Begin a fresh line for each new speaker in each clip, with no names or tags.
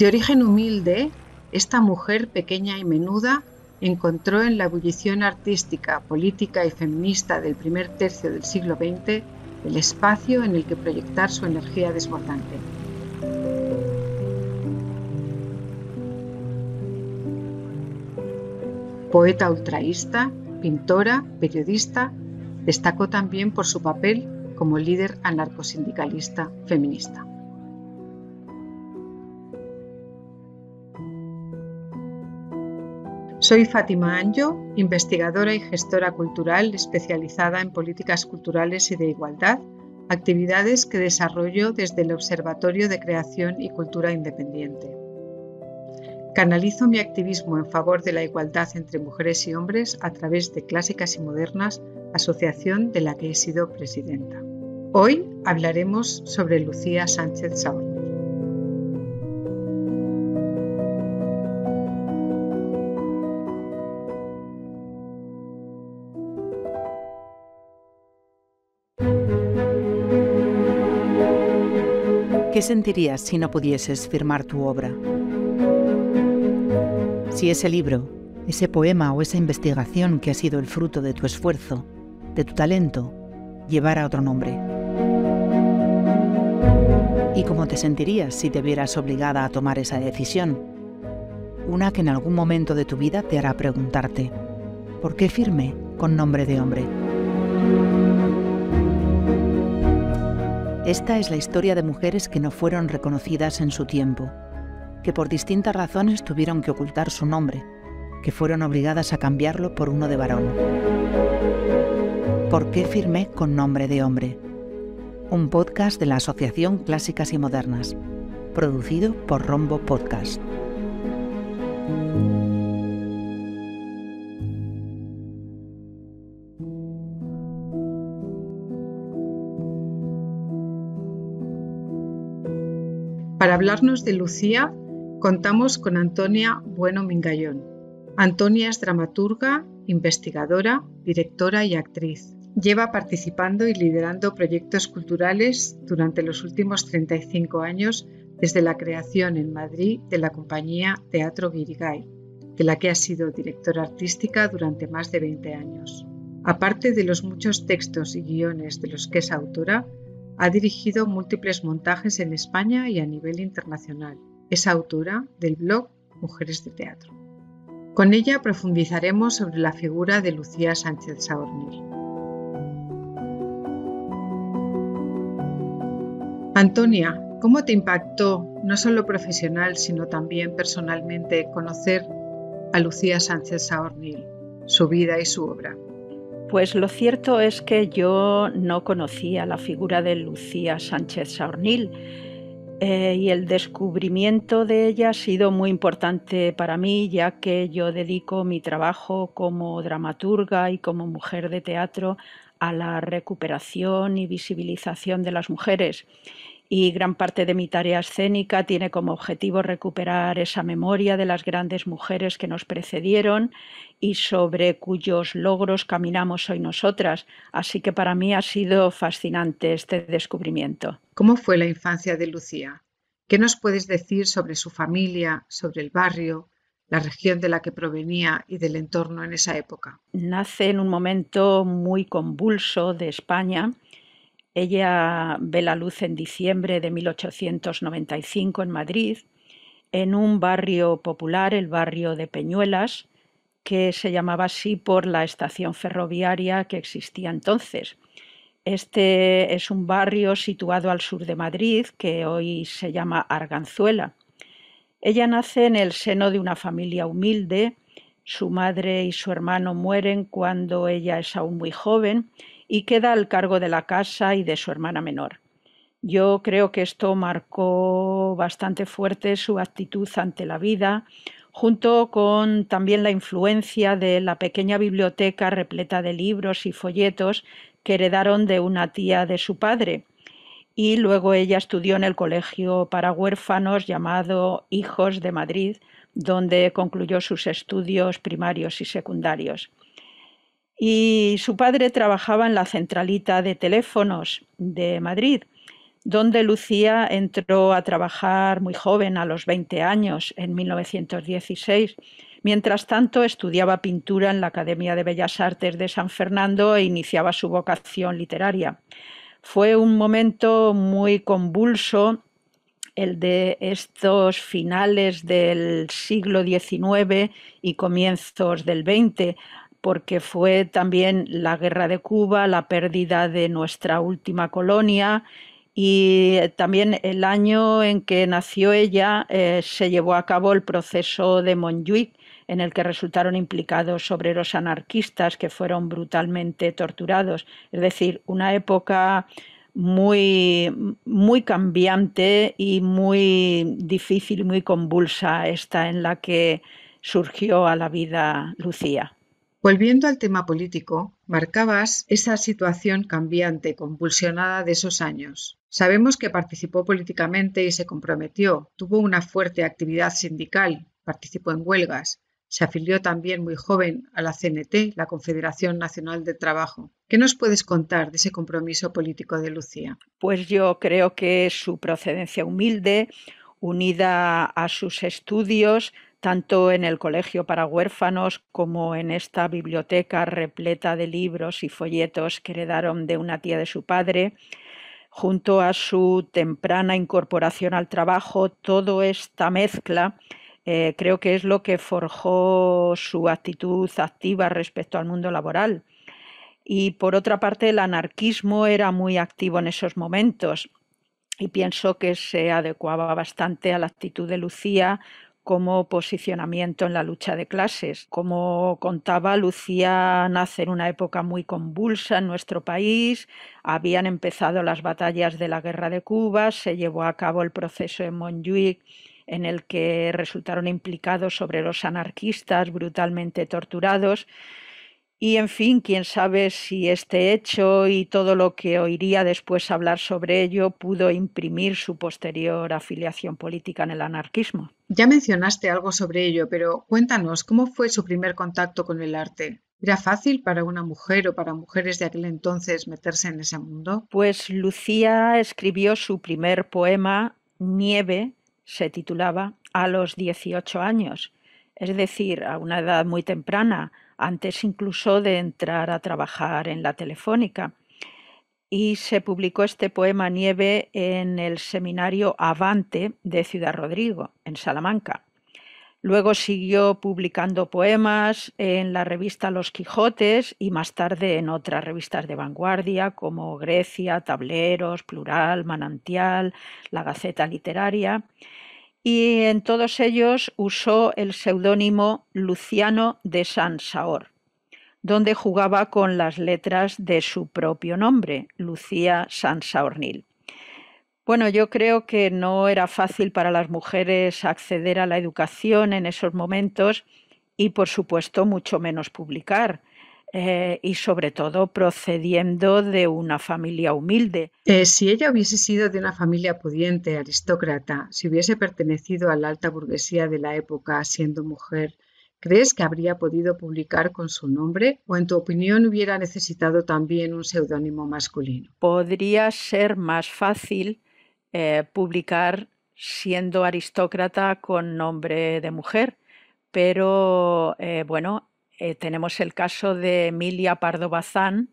De origen humilde, esta mujer pequeña y menuda encontró en la ebullición artística, política y feminista del primer tercio del siglo XX el espacio en el que proyectar su energía desbordante. Poeta ultraísta, pintora, periodista, destacó también por su papel como líder anarcosindicalista feminista. Soy Fátima Anjo, investigadora y gestora cultural especializada en políticas culturales y de igualdad, actividades que desarrollo desde el Observatorio de Creación y Cultura Independiente. Canalizo mi activismo en favor de la igualdad entre mujeres y hombres a través de Clásicas y Modernas, asociación de la que he sido presidenta. Hoy hablaremos sobre Lucía Sánchez Saúl.
¿Qué sentirías si no pudieses firmar tu obra? Si ese libro, ese poema o esa investigación que ha sido el fruto de tu esfuerzo, de tu talento, llevara otro nombre. ¿Y cómo te sentirías si te vieras obligada a tomar esa decisión? Una que en algún momento de tu vida te hará preguntarte, ¿por qué firme con nombre de hombre? Esta es la historia de mujeres que no fueron reconocidas en su tiempo, que por distintas razones tuvieron que ocultar su nombre, que fueron obligadas a cambiarlo por uno de varón. ¿Por qué firmé con nombre de hombre? Un podcast de la Asociación Clásicas y Modernas, producido por Rombo Podcast.
hablarnos de Lucía contamos con Antonia Bueno Mingallón. Antonia es dramaturga, investigadora, directora y actriz. Lleva participando y liderando proyectos culturales durante los últimos 35 años desde la creación en Madrid de la compañía Teatro Guirigay, de la que ha sido directora artística durante más de 20 años. Aparte de los muchos textos y guiones de los que es autora, ha dirigido múltiples montajes en España y a nivel internacional. Es autora del blog Mujeres de Teatro. Con ella profundizaremos sobre la figura de Lucía Sánchez Saornil. Antonia, ¿cómo te impactó, no solo profesional, sino también personalmente, conocer a Lucía Sánchez Saornil, su vida y su obra?
Pues lo cierto es que yo no conocía la figura de Lucía Sánchez Saornil eh, y el descubrimiento de ella ha sido muy importante para mí, ya que yo dedico mi trabajo como dramaturga y como mujer de teatro a la recuperación y visibilización de las mujeres y gran parte de mi tarea escénica tiene como objetivo recuperar esa memoria de las grandes mujeres que nos precedieron y sobre cuyos logros caminamos hoy nosotras. Así que para mí ha sido fascinante este descubrimiento.
¿Cómo fue la infancia de Lucía? ¿Qué nos puedes decir sobre su familia, sobre el barrio,
la región de la que provenía y del entorno en esa época? Nace en un momento muy convulso de España ella ve la luz en diciembre de 1895 en Madrid, en un barrio popular, el barrio de Peñuelas, que se llamaba así por la estación ferroviaria que existía entonces. Este es un barrio situado al sur de Madrid que hoy se llama Arganzuela. Ella nace en el seno de una familia humilde. Su madre y su hermano mueren cuando ella es aún muy joven y queda al cargo de la casa y de su hermana menor. Yo creo que esto marcó bastante fuerte su actitud ante la vida, junto con también la influencia de la pequeña biblioteca repleta de libros y folletos que heredaron de una tía de su padre. Y luego ella estudió en el colegio para huérfanos llamado Hijos de Madrid, donde concluyó sus estudios primarios y secundarios y su padre trabajaba en la centralita de teléfonos de Madrid, donde Lucía entró a trabajar muy joven, a los 20 años, en 1916. Mientras tanto, estudiaba pintura en la Academia de Bellas Artes de San Fernando e iniciaba su vocación literaria. Fue un momento muy convulso el de estos finales del siglo XIX y comienzos del XX, porque fue también la guerra de Cuba, la pérdida de nuestra última colonia y eh, también el año en que nació ella eh, se llevó a cabo el proceso de Montjuic en el que resultaron implicados obreros anarquistas que fueron brutalmente torturados. Es decir, una época muy, muy cambiante y muy difícil, muy convulsa esta en la que surgió a la vida Lucía.
Volviendo al tema político, marcabas esa situación cambiante convulsionada de esos años. Sabemos que participó políticamente y se comprometió, tuvo una fuerte actividad sindical, participó en huelgas, se afilió también muy joven a la CNT, la Confederación Nacional de Trabajo.
¿Qué nos puedes contar de ese compromiso político de Lucía? Pues yo creo que su procedencia humilde, unida a sus estudios, tanto en el colegio para huérfanos como en esta biblioteca repleta de libros y folletos que heredaron de una tía de su padre, junto a su temprana incorporación al trabajo, toda esta mezcla eh, creo que es lo que forjó su actitud activa respecto al mundo laboral. Y por otra parte, el anarquismo era muy activo en esos momentos y pienso que se adecuaba bastante a la actitud de Lucía como posicionamiento en la lucha de clases. Como contaba Lucía, nace en una época muy convulsa en nuestro país, habían empezado las batallas de la Guerra de Cuba, se llevó a cabo el proceso en Montjuic en el que resultaron implicados sobre los anarquistas brutalmente torturados y en fin, quién sabe si este hecho y todo lo que oiría después hablar sobre ello pudo imprimir su posterior afiliación política en el anarquismo. Ya mencionaste algo sobre ello, pero
cuéntanos, ¿cómo fue su primer contacto con el arte? ¿Era fácil para una mujer o para mujeres
de aquel entonces meterse en ese mundo? Pues Lucía escribió su primer poema, Nieve, se titulaba, a los 18 años, es decir, a una edad muy temprana antes incluso de entrar a trabajar en la Telefónica. Y se publicó este poema Nieve en el seminario Avante de Ciudad Rodrigo, en Salamanca. Luego siguió publicando poemas en la revista Los Quijotes y más tarde en otras revistas de vanguardia como Grecia, Tableros, Plural, Manantial, La Gaceta Literaria y en todos ellos usó el seudónimo Luciano de Sansaor, donde jugaba con las letras de su propio nombre, Lucía Sansaornil. Bueno, yo creo que no era fácil para las mujeres acceder a la educación en esos momentos y, por supuesto, mucho menos publicar. Eh, y sobre todo procediendo de una familia humilde. Eh, si ella hubiese sido de una familia
pudiente, aristócrata, si hubiese pertenecido a la alta burguesía de la época siendo mujer, ¿crees que habría podido publicar con su nombre o en tu opinión hubiera necesitado también un seudónimo masculino?
Podría ser más fácil eh, publicar siendo aristócrata con nombre de mujer, pero bueno, eh, tenemos el caso de Emilia Pardo Bazán,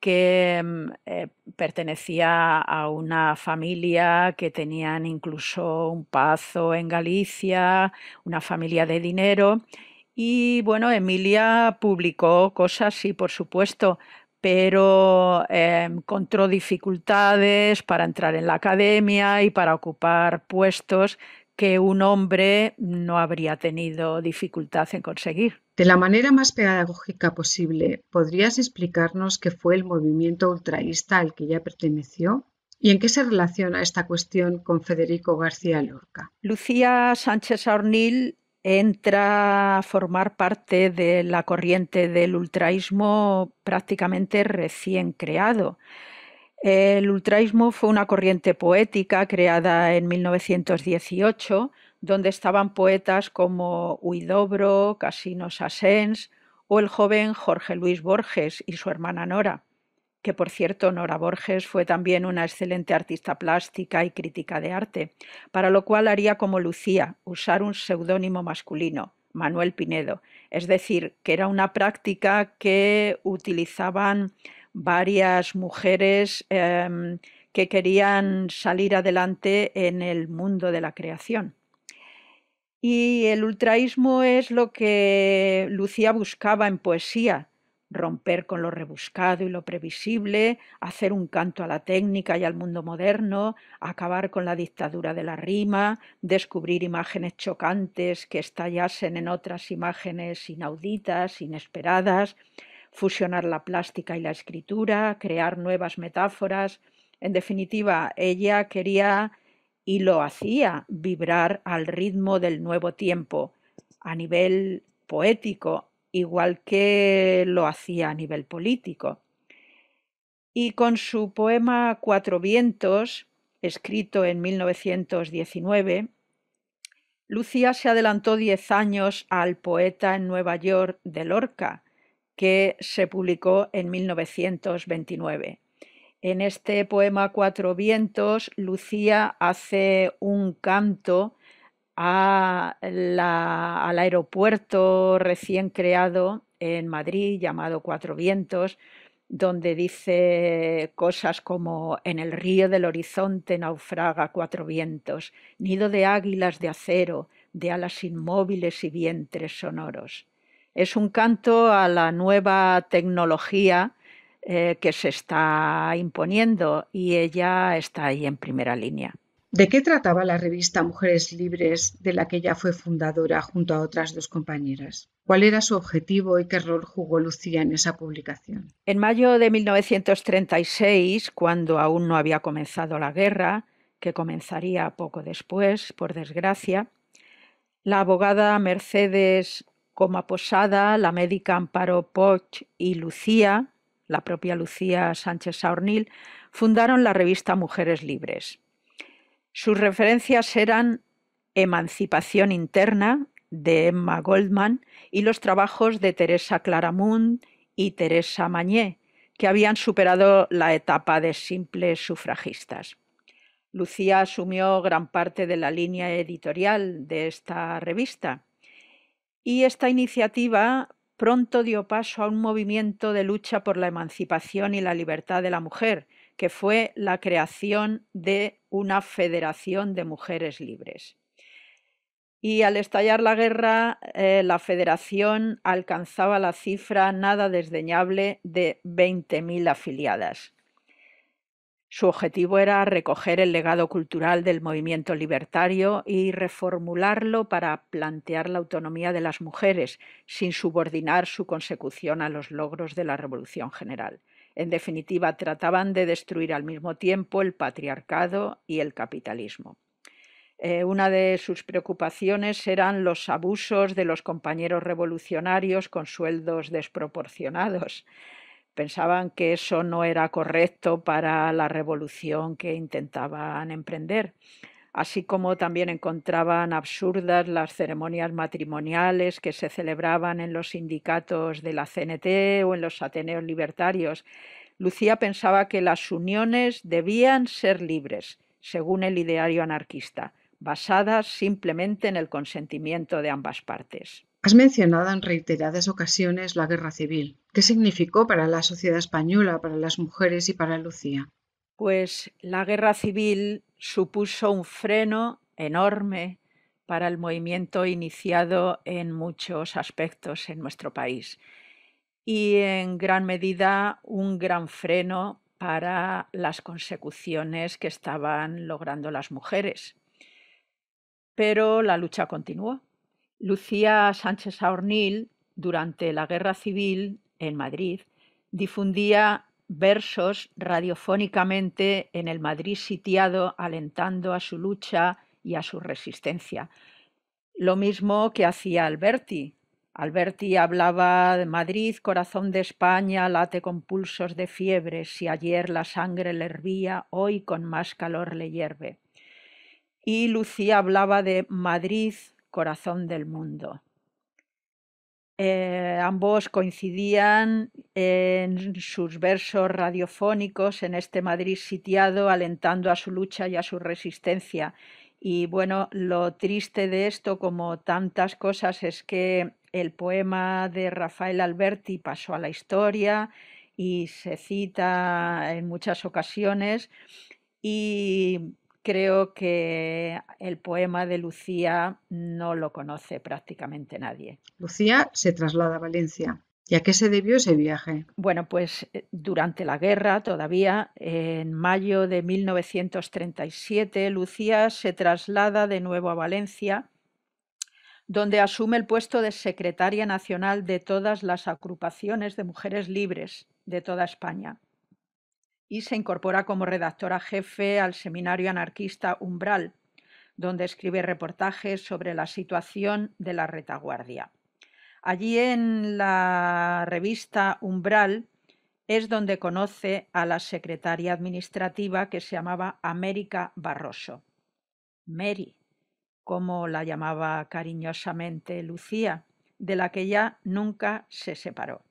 que mm, eh, pertenecía a una familia que tenían incluso un pazo en Galicia, una familia de dinero. Y bueno, Emilia publicó cosas, sí, por supuesto, pero eh, encontró dificultades para entrar en la academia y para ocupar puestos que un hombre no habría tenido dificultad en conseguir.
De la manera más pedagógica posible, ¿podrías explicarnos qué fue el movimiento ultraísta al que ya perteneció? ¿Y en qué se relaciona esta cuestión con Federico García Lorca?
Lucía Sánchez Ornil entra a formar parte de la corriente del ultraísmo prácticamente recién creado. El ultraísmo fue una corriente poética creada en 1918, donde estaban poetas como Huidobro, Casino Sassens o el joven Jorge Luis Borges y su hermana Nora, que por cierto Nora Borges fue también una excelente artista plástica y crítica de arte, para lo cual haría como Lucía, usar un seudónimo masculino, Manuel Pinedo, es decir, que era una práctica que utilizaban varias mujeres em, que querían salir adelante en el mundo de la creación. Y el ultraísmo es lo que Lucía buscaba en poesía, romper con lo rebuscado y lo previsible, hacer un canto a la técnica y al mundo moderno, acabar con la dictadura de la rima, descubrir imágenes chocantes que estallasen en otras imágenes inauditas, inesperadas, fusionar la plástica y la escritura, crear nuevas metáforas. En definitiva, ella quería y lo hacía vibrar al ritmo del nuevo tiempo, a nivel poético, igual que lo hacía a nivel político. Y con su poema Cuatro Vientos, escrito en 1919, Lucía se adelantó diez años al poeta en Nueva York de Lorca, que se publicó en 1929. En este poema Cuatro Vientos, Lucía hace un canto al aeropuerto recién creado en Madrid, llamado Cuatro Vientos, donde dice cosas como en el río del horizonte naufraga cuatro vientos, nido de águilas de acero, de alas inmóviles y vientres sonoros. Es un canto a la nueva tecnología eh, que se está imponiendo y ella está ahí en primera línea. ¿De qué trataba la revista Mujeres Libres de la que ella fue fundadora junto a otras dos
compañeras?
¿Cuál era su objetivo y qué rol jugó Lucía en esa publicación? En mayo de 1936, cuando aún no había comenzado la guerra, que comenzaría poco después, por desgracia, la abogada Mercedes como Posada, la médica Amparo Poch y Lucía, la propia Lucía Sánchez Saornil, fundaron la revista Mujeres Libres. Sus referencias eran Emancipación Interna de Emma Goldman y los trabajos de Teresa Claramunt y Teresa Mañé, que habían superado la etapa de simples sufragistas. Lucía asumió gran parte de la línea editorial de esta revista y esta iniciativa pronto dio paso a un movimiento de lucha por la emancipación y la libertad de la mujer, que fue la creación de una federación de mujeres libres. Y al estallar la guerra, eh, la federación alcanzaba la cifra nada desdeñable de 20.000 afiliadas. Su objetivo era recoger el legado cultural del movimiento libertario y reformularlo para plantear la autonomía de las mujeres, sin subordinar su consecución a los logros de la Revolución General. En definitiva, trataban de destruir al mismo tiempo el patriarcado y el capitalismo. Eh, una de sus preocupaciones eran los abusos de los compañeros revolucionarios con sueldos desproporcionados pensaban que eso no era correcto para la revolución que intentaban emprender, así como también encontraban absurdas las ceremonias matrimoniales que se celebraban en los sindicatos de la CNT o en los Ateneos Libertarios. Lucía pensaba que las uniones debían ser libres, según el ideario anarquista, basadas simplemente en el consentimiento de ambas partes. Has
mencionado en reiteradas ocasiones la guerra civil. ¿Qué significó para la sociedad española, para las mujeres y para Lucía?
Pues la guerra civil supuso un freno enorme para el movimiento iniciado en muchos aspectos en nuestro país y en gran medida un gran freno para las consecuciones que estaban logrando las mujeres. Pero la lucha continuó Lucía Sánchez Aornil, durante la Guerra Civil en Madrid, difundía versos radiofónicamente en el Madrid sitiado, alentando a su lucha y a su resistencia. Lo mismo que hacía Alberti. Alberti hablaba de Madrid, corazón de España, late con pulsos de fiebre, si ayer la sangre le hervía, hoy con más calor le hierve. Y Lucía hablaba de Madrid, corazón del mundo. Eh, ambos coincidían en sus versos radiofónicos en este Madrid sitiado, alentando a su lucha y a su resistencia. Y bueno, lo triste de esto, como tantas cosas, es que el poema de Rafael Alberti pasó a la historia y se cita en muchas ocasiones. Y creo que el poema de Lucía no lo conoce prácticamente nadie.
Lucía se traslada a Valencia. ¿Y a qué se debió ese viaje?
Bueno, pues eh, durante la guerra todavía, en mayo de 1937, Lucía se traslada de nuevo a Valencia, donde asume el puesto de secretaria nacional de todas las agrupaciones de mujeres libres de toda España y se incorpora como redactora jefe al seminario anarquista Umbral, donde escribe reportajes sobre la situación de la retaguardia. Allí en la revista Umbral es donde conoce a la secretaria administrativa que se llamaba América Barroso. Mary, como la llamaba cariñosamente Lucía, de la que ya nunca se separó.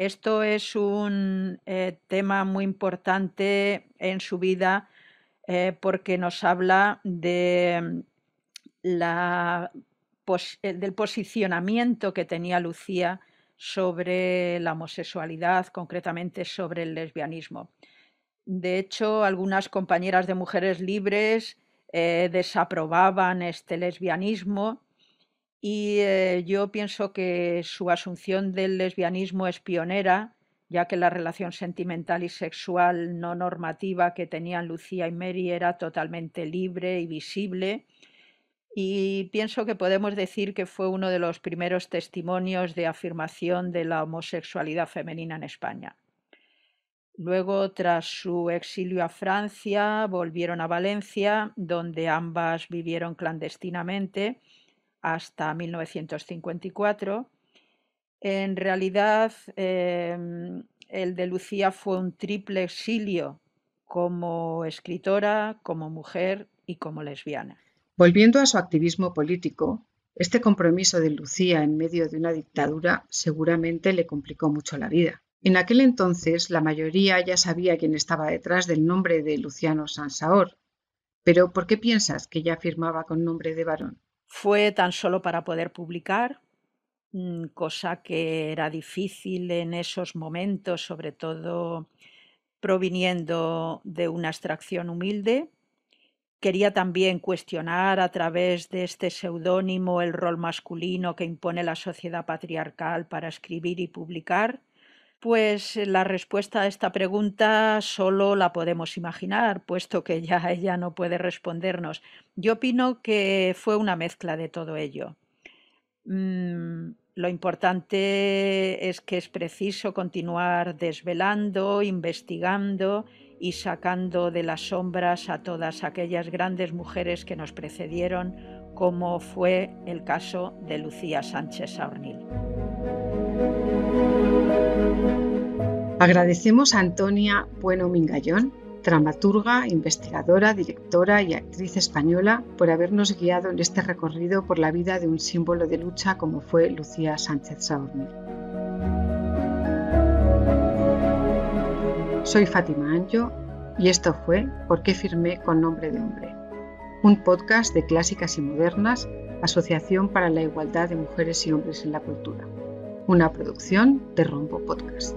Esto es un eh, tema muy importante en su vida eh, porque nos habla mm, eh, del posicionamiento que tenía Lucía sobre la homosexualidad, concretamente sobre el lesbianismo. De hecho, algunas compañeras de mujeres libres desaprobaban este lesbianismo y eh, yo pienso que su asunción del lesbianismo es pionera, ya que la relación sentimental y sexual no normativa que tenían Lucía y Mary era totalmente libre y visible. Y pienso que podemos decir que fue uno de los primeros testimonios de afirmación de la homosexualidad femenina en España. Luego, tras su exilio a Francia, volvieron a Valencia, donde ambas vivieron clandestinamente hasta 1954. En realidad, em, el de Lucía fue un triple exilio como escritora, como mujer y como lesbiana.
Volviendo a su activismo político,
este compromiso de Lucía en medio
de una dictadura seguramente le complicó mucho la vida. En aquel entonces la mayoría ya sabía quién estaba detrás del nombre de Luciano Sansaor. Pero ¿por qué piensas
que ya firmaba con nombre de varón? Fue tan solo para poder publicar, mm, cosa que era difícil en esos momentos, sobre todo proviniendo de una extracción humilde. Quería también cuestionar a través de este seudónimo el rol masculino que impone la sociedad patriarcal para escribir y publicar pues eh, la respuesta a esta pregunta solo la podemos imaginar, puesto que ya ella no puede respondernos. Yo opino que fue una mezcla de todo ello. Mm, lo importante es que es preciso continuar desvelando, investigando y sacando de las sombras a todas aquellas grandes mujeres que nos precedieron, como fue el caso de Lucía Sánchez Aornil.
Agradecemos a Antonia Bueno Mingallón, dramaturga, investigadora, directora y actriz española, por habernos guiado en este recorrido por la vida de un símbolo de lucha como fue Lucía Sánchez Saornil. Soy Fátima Anjo y esto fue ¿Por qué firmé con nombre de hombre? Un podcast de clásicas y modernas, Asociación para la Igualdad de Mujeres y Hombres en la Cultura una producción de Rombo Podcast.